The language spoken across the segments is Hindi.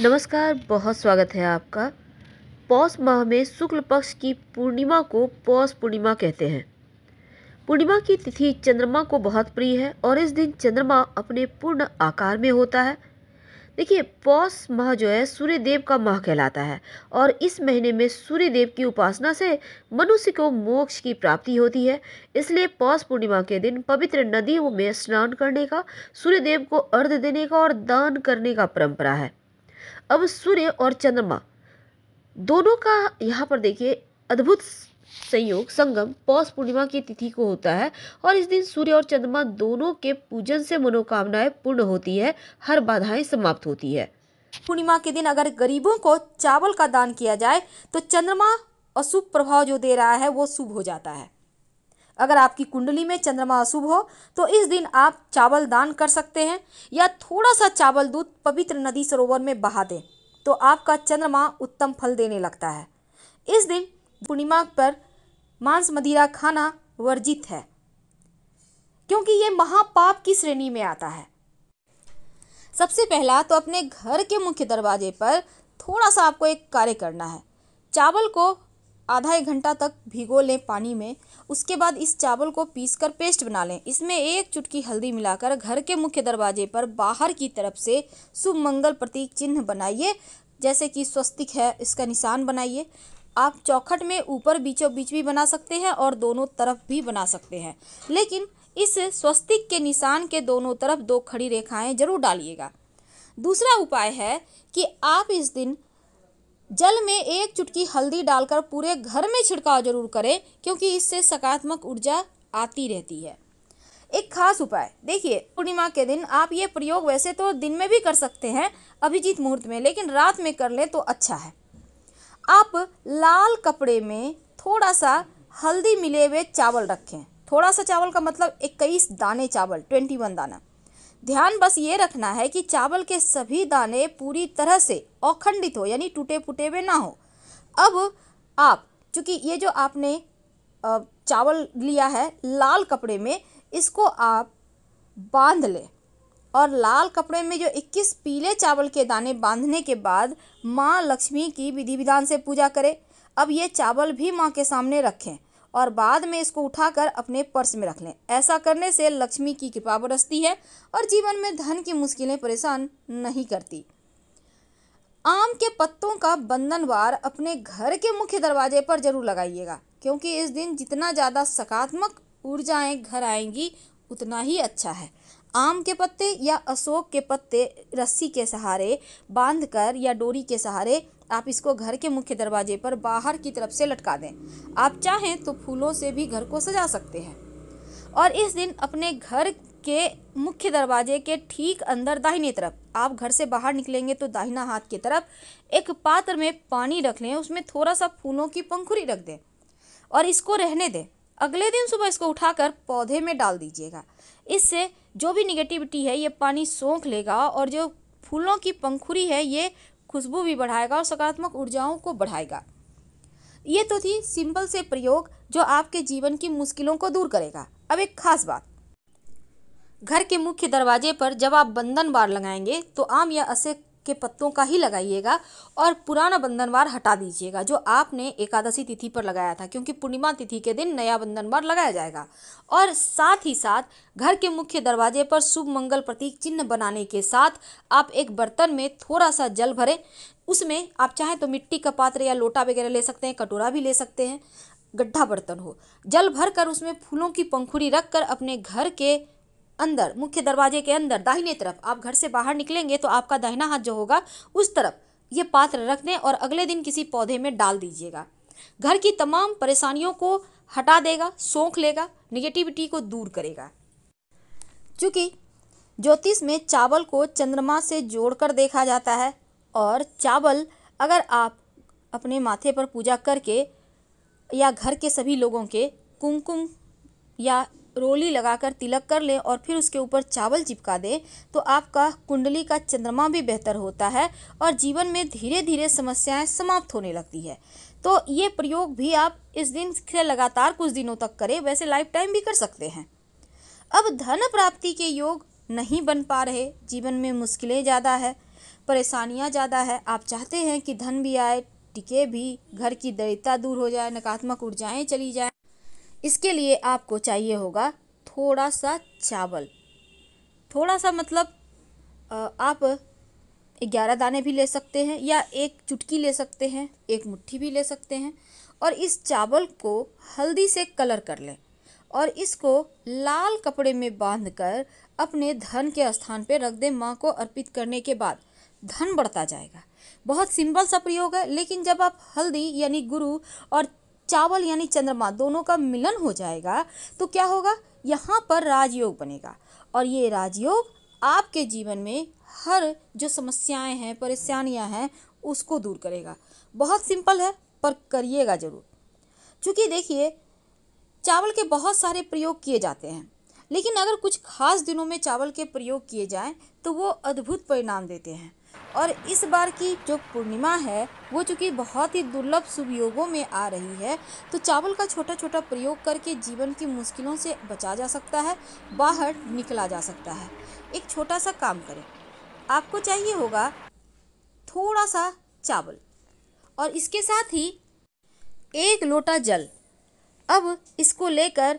नमस्कार बहुत स्वागत है आपका पौष माह में शुक्ल पक्ष की पूर्णिमा को पौष पूर्णिमा कहते हैं पूर्णिमा की तिथि चंद्रमा को बहुत प्रिय है और इस दिन चंद्रमा अपने पूर्ण आकार में होता है देखिए पौष माह जो है सूर्य देव का माह कहलाता है और इस महीने में सूर्य देव की उपासना से मनुष्य को मोक्ष की प्राप्ति होती है इसलिए पौष पूर्णिमा के दिन पवित्र नदियों में स्नान करने का सूर्य देव को अर्घ देने का और दान करने का परंपरा है अब सूर्य और चंद्रमा दोनों का यहाँ पर देखिए अद्भुत संयोग संगम पौष पूर्णिमा की तिथि को होता है और इस दिन सूर्य और चंद्रमा दोनों के पूजन से मनोकामनाएं पूर्ण होती है हर बाधाएं समाप्त होती है पूर्णिमा के दिन अगर गरीबों को चावल का दान किया जाए तो चंद्रमा अशुभ प्रभाव जो दे रहा है वो शुभ हो जाता है अगर आपकी कुंडली में चंद्रमा अशुभ हो तो इस दिन आप चावल दान कर सकते हैं या थोड़ा सा चावल दूध पवित्र नदी सरोवर में बहा दें तो आपका चंद्रमा उत्तम फल देने लगता है इस दिन पूर्णिमा पर मांस मदिरा खाना वर्जित है क्योंकि ये महापाप की श्रेणी में आता है सबसे पहला तो अपने घर के मुख्य दरवाजे पर थोड़ा सा आपको एक कार्य करना है चावल को आधा एक घंटा तक भिगो लें पानी में उसके बाद इस चावल को पीस कर पेस्ट बना लें इसमें एक चुटकी हल्दी मिलाकर घर के मुख्य दरवाजे पर बाहर की तरफ से शुभ मंगल प्रतीक चिन्ह बनाइए जैसे कि स्वस्तिक है इसका निशान बनाइए आप चौखट में ऊपर बीचों बीच भी बना सकते हैं और दोनों तरफ भी बना सकते हैं लेकिन इस स्वस्तिक के निशान के दोनों तरफ दो खड़ी रेखाएं जरूर डालिएगा दूसरा उपाय है कि आप इस दिन जल में एक चुटकी हल्दी डालकर पूरे घर में छिड़काव जरूर करें क्योंकि इससे सकारात्मक ऊर्जा आती रहती है एक खास उपाय देखिए पूर्णिमा के दिन आप ये प्रयोग वैसे तो दिन में भी कर सकते हैं अभिजीत मुहूर्त में लेकिन रात में कर लें तो अच्छा है आप लाल कपड़े में थोड़ा सा हल्दी मिले हुए चावल रखें थोड़ा सा चावल का मतलब इक्कीस दाने चावल ट्वेंटी वन दाना ध्यान बस ये रखना है कि चावल के सभी दाने पूरी तरह से अखंडित हो यानी टूटे फूटे हुए ना हो अब आप चूँकि ये जो आपने चावल लिया है लाल कपड़े में इसको आप बांध लें और लाल कपड़े में जो 21 पीले चावल के दाने बांधने के बाद माँ लक्ष्मी की विधि विधान से पूजा करें अब ये चावल भी माँ के सामने रखें और बाद में इसको उठाकर अपने पर्स में रख लें ऐसा करने से लक्ष्मी की कृपा बरसती है और जीवन में धन की मुश्किलें परेशान नहीं करती आम के पत्तों का बंधनवार अपने घर के मुख्य दरवाजे पर जरूर लगाइएगा क्योंकि इस दिन जितना ज़्यादा सकारात्मक ऊर्जाएं घर आएंगी उतना ही अच्छा है आम के पत्ते या अशोक के पत्ते रस्सी के सहारे बांधकर या डोरी के सहारे आप इसको घर के मुख्य दरवाजे पर बाहर की तरफ से लटका दें आप चाहें तो फूलों से भी घर को सजा सकते हैं और इस दिन अपने घर के मुख्य दरवाजे के ठीक अंदर दाहिनी तरफ आप घर से बाहर निकलेंगे तो दाहिना हाथ की तरफ एक पात्र में पानी रख लें उसमें थोड़ा सा फूलों की पंखुरी रख दें और इसको रहने दें अगले दिन सुबह इसको उठाकर पौधे में डाल दीजिएगा इससे जो भी निगेटिविटी है ये पानी सोख लेगा और जो फूलों की पंखुरी है ये खुशबू भी बढ़ाएगा और सकारात्मक ऊर्जाओं को बढ़ाएगा ये तो थी सिंपल से प्रयोग जो आपके जीवन की मुश्किलों को दूर करेगा अब एक खास बात घर के मुख्य दरवाजे पर जब आप बंधन बार लगाएंगे तो आम या असे के पत्तों का ही लगाइएगा और पुराना बंधनवार हटा दीजिएगा जो आपने एकादशी तिथि पर लगाया था क्योंकि पूर्णिमा तिथि के दिन नया बंधनवार लगाया जाएगा और साथ ही साथ घर के मुख्य दरवाजे पर शुभ मंगल प्रतीक चिन्ह बनाने के साथ आप एक बर्तन में थोड़ा सा जल भरें उसमें आप चाहें तो मिट्टी का पात्र या लोटा वगैरह ले सकते हैं कटोरा भी ले सकते हैं गड्ढा बर्तन हो जल भर कर उसमें फूलों की पंखुड़ी रख कर अपने घर के अंदर मुख्य दरवाजे के अंदर दाहिने तरफ आप घर से बाहर निकलेंगे तो आपका दाहिना हाथ जो होगा उस तरफ ये पात्र रख दें और अगले दिन किसी पौधे में डाल दीजिएगा घर की तमाम परेशानियों को हटा देगा सोख लेगा निगेटिविटी को दूर करेगा चूँकि ज्योतिष में चावल को चंद्रमा से जोड़कर देखा जाता है और चावल अगर आप अपने माथे पर पूजा करके या घर के सभी लोगों के कुमकुम या रोली लगाकर तिलक कर लें और फिर उसके ऊपर चावल चिपका दें तो आपका कुंडली का चंद्रमा भी बेहतर होता है और जीवन में धीरे धीरे समस्याएं समाप्त होने लगती है तो ये प्रयोग भी आप इस दिन से लगातार कुछ दिनों तक करें वैसे लाइफ टाइम भी कर सकते हैं अब धन प्राप्ति के योग नहीं बन पा रहे जीवन में मुश्किलें ज़्यादा है परेशानियाँ ज़्यादा है आप चाहते हैं कि धन भी आए टिके भी घर की दरिद्रता दूर हो जाए नकारात्मक ऊर्जाएँ चली जाए इसके लिए आपको चाहिए होगा थोड़ा सा चावल थोड़ा सा मतलब आप ग्यारह दाने भी ले सकते हैं या एक चुटकी ले सकते हैं एक मुट्ठी भी ले सकते हैं और इस चावल को हल्दी से कलर कर लें और इसको लाल कपड़े में बांधकर अपने धन के स्थान पर रख दें माँ को अर्पित करने के बाद धन बढ़ता जाएगा बहुत सिंपल सा प्रयोग है लेकिन जब आप हल्दी यानी गुरु और चावल यानी चंद्रमा दोनों का मिलन हो जाएगा तो क्या होगा यहाँ पर राजयोग बनेगा और ये राजयोग आपके जीवन में हर जो समस्याएं हैं परेशानियां हैं उसको दूर करेगा बहुत सिंपल है पर करिएगा ज़रूर चूँकि देखिए चावल के बहुत सारे प्रयोग किए जाते हैं लेकिन अगर कुछ खास दिनों में चावल के प्रयोग किए जाएं तो वो अद्भुत परिणाम देते हैं और इस बार की जो पूर्णिमा है वो चूँकि बहुत ही दुर्लभ शुभ योगों में आ रही है तो चावल का छोटा छोटा प्रयोग करके जीवन की मुश्किलों से बचा जा सकता है बाहर निकला जा सकता है एक छोटा सा काम करें आपको चाहिए होगा थोड़ा सा चावल और इसके साथ ही एक लोटा जल अब इसको लेकर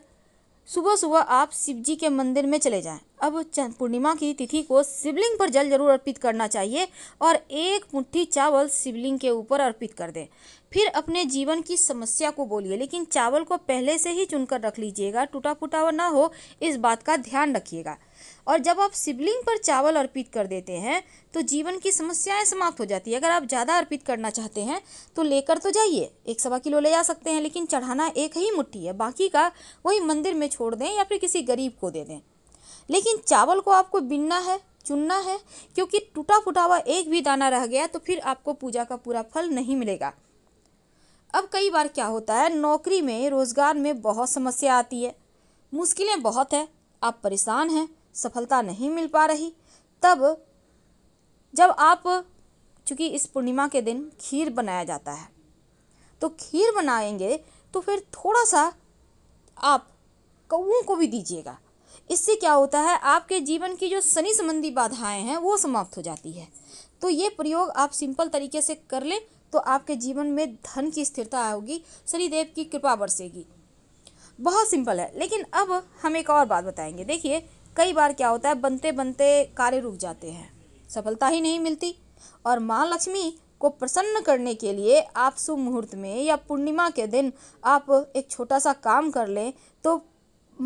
सुबह सुबह आप शिव जी के मंदिर में चले जाएं। अब पूर्णिमा की तिथि को शिवलिंग पर जल जरूर अर्पित करना चाहिए और एक मुट्ठी चावल शिवलिंग के ऊपर अर्पित कर दें फिर अपने जीवन की समस्या को बोलिए लेकिन चावल को पहले से ही चुनकर रख लीजिएगा टूटा फूटा हुआ ना हो इस बात का ध्यान रखिएगा और जब आप शिवलिंग पर चावल अर्पित कर देते हैं तो जीवन की समस्याएं समाप्त हो जाती है अगर आप ज़्यादा अर्पित करना चाहते हैं तो लेकर तो जाइए एक सवा किलो ले जा सकते हैं लेकिन चढ़ाना एक ही मुट्ठी है बाकी का वही मंदिर में छोड़ दें या फिर किसी गरीब को दे दें लेकिन चावल को आपको बिनना है चुनना है क्योंकि टूटा फूटा हुआ एक भी दाना रह गया तो फिर आपको पूजा का पूरा फल नहीं मिलेगा अब कई बार क्या होता है नौकरी में रोज़गार में बहुत समस्या आती है मुश्किलें बहुत है आप परेशान हैं सफलता नहीं मिल पा रही तब जब आप चूँकि इस पूर्णिमा के दिन खीर बनाया जाता है तो खीर बनाएंगे तो फिर थोड़ा सा आप कौओं को भी दीजिएगा इससे क्या होता है आपके जीवन की जो शनि संबंधी बाधाएं हैं वो समाप्त हो जाती है तो ये प्रयोग आप सिंपल तरीके से कर लें तो आपके जीवन में धन की स्थिरता होगी शनिदेव की कृपा बरसेगी बहुत सिंपल है लेकिन अब हम एक और बात बताएंगे देखिए कई बार क्या होता है बनते बनते कार्य रुक जाते हैं सफलता ही नहीं मिलती और माँ लक्ष्मी को प्रसन्न करने के लिए आप शुभ मुहूर्त में या पूर्णिमा के दिन आप एक छोटा सा काम कर लें तो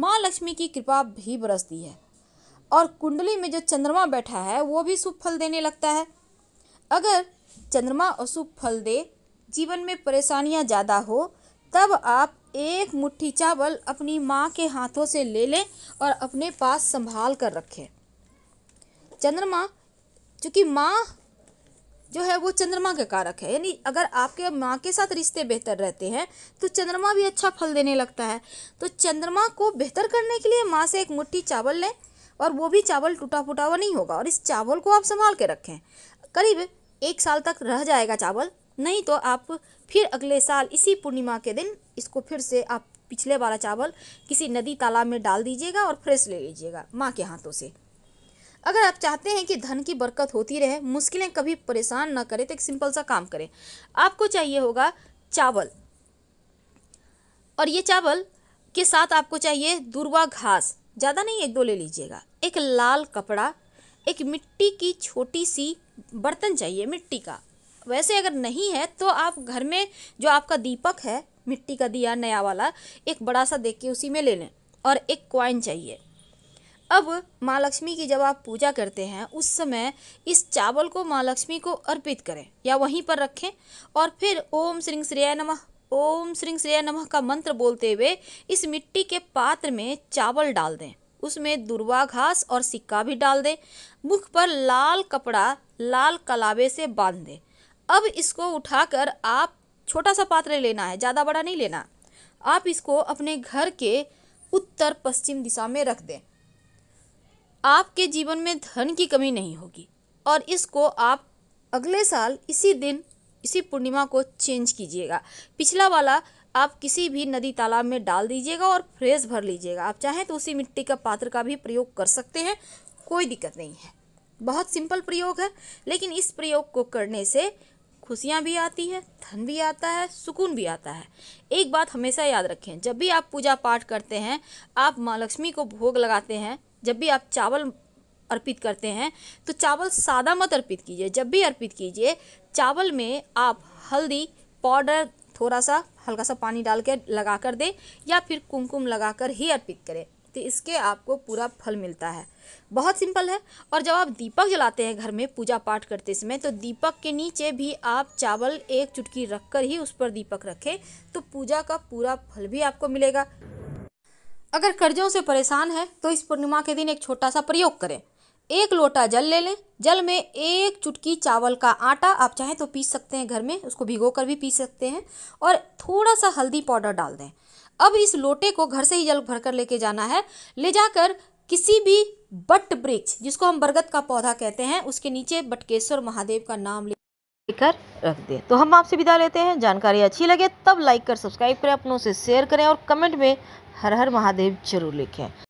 माँ लक्ष्मी की कृपा भी बरसती है और कुंडली में जो चंद्रमा बैठा है वो भी शुभ फल देने लगता है अगर चंद्रमा अशुभ फल दे जीवन में परेशानियां ज़्यादा हो तब आप एक मुट्ठी चावल अपनी माँ के हाथों से ले लें और अपने पास संभाल कर रखें चंद्रमा चूँकि माँ जो है वो चंद्रमा का कारक है यानी अगर आपके माँ के साथ रिश्ते बेहतर रहते हैं तो चंद्रमा भी अच्छा फल देने लगता है तो चंद्रमा को बेहतर करने के लिए माँ से एक मुट्ठी चावल लें और वो भी चावल टूटा फूटा हुआ नहीं होगा और इस चावल को आप संभाल के रखें करीब एक साल तक रह जाएगा चावल नहीं तो आप फिर अगले साल इसी पूर्णिमा के दिन इसको फिर से आप पिछले वाला चावल किसी नदी तालाब में डाल दीजिएगा और फ्रेश ले लीजिएगा माँ के हाथों से अगर आप चाहते हैं कि धन की बरकत होती रहे मुश्किलें कभी परेशान ना करें तो एक सिंपल सा काम करें आपको चाहिए होगा चावल और ये चावल के साथ आपको चाहिए दुर्वा घास ज़्यादा नहीं एक दो ले लीजिएगा एक लाल कपड़ा एक मिट्टी की छोटी सी बर्तन चाहिए मिट्टी का वैसे अगर नहीं है तो आप घर में जो आपका दीपक है मिट्टी का दिया नया वाला एक बड़ा सा देख के उसी में ले लें और एक क्वाइन चाहिए अब माँ लक्ष्मी की जब आप पूजा करते हैं उस समय इस चावल को माँ लक्ष्मी को अर्पित करें या वहीं पर रखें और फिर ओम श्री श्रेय नमः ओम श्री श्रेय नमः का मंत्र बोलते हुए इस मिट्टी के पात्र में चावल डाल दें उसमें दुर्वा घास और सिक्का भी डाल दे मुख पर लाल कपड़ा लाल कलावे से बांध दे अब इसको उठाकर आप छोटा सा पात्र लेना है ज़्यादा बड़ा नहीं लेना आप इसको अपने घर के उत्तर पश्चिम दिशा में रख दें आपके जीवन में धन की कमी नहीं होगी और इसको आप अगले साल इसी दिन इसी पूर्णिमा को चेंज कीजिएगा पिछला वाला आप किसी भी नदी तालाब में डाल दीजिएगा और फ्रेश भर लीजिएगा आप चाहें तो उसी मिट्टी का पात्र का भी प्रयोग कर सकते हैं कोई दिक्कत नहीं है बहुत सिंपल प्रयोग है लेकिन इस प्रयोग को करने से खुशियाँ भी आती है धन भी आता है सुकून भी आता है एक बात हमेशा याद रखें जब भी आप पूजा पाठ करते हैं आप माँ लक्ष्मी को भोग लगाते हैं जब भी आप चावल अर्पित करते हैं तो चावल सादा मत अर्पित कीजिए जब भी अर्पित कीजिए चावल में आप हल्दी पाउडर थोड़ा सा हल्का सा पानी डाल के लगा कर दें या फिर कुमकुम लगा कर ही अर्पित करें तो इसके आपको पूरा फल मिलता है बहुत सिंपल है और जब आप दीपक जलाते हैं घर में पूजा पाठ करते समय तो दीपक के नीचे भी आप चावल एक चुटकी रख कर ही उस पर दीपक रखें तो पूजा का पूरा फल भी आपको मिलेगा अगर कर्जों से परेशान है तो इस पूर्णिमा के दिन एक छोटा सा प्रयोग करें एक लोटा जल ले लें जल में एक चुटकी चावल का आटा आप चाहें तो पीस सकते हैं घर में उसको भिगो कर भी पीस सकते हैं और थोड़ा सा हल्दी पाउडर डाल दें अब इस लोटे को घर से ही जल भर कर लेके जाना है ले जाकर किसी भी बट वृक्ष जिसको हम बरगद का पौधा कहते हैं उसके नीचे बटकेश्वर महादेव का नाम लेकर रख दें तो हम आपसे विदा लेते हैं जानकारी अच्छी लगे तब लाइक कर सब्सक्राइब करें अपनों से शेयर करें और कमेंट में हर हर महादेव जरूर लिखें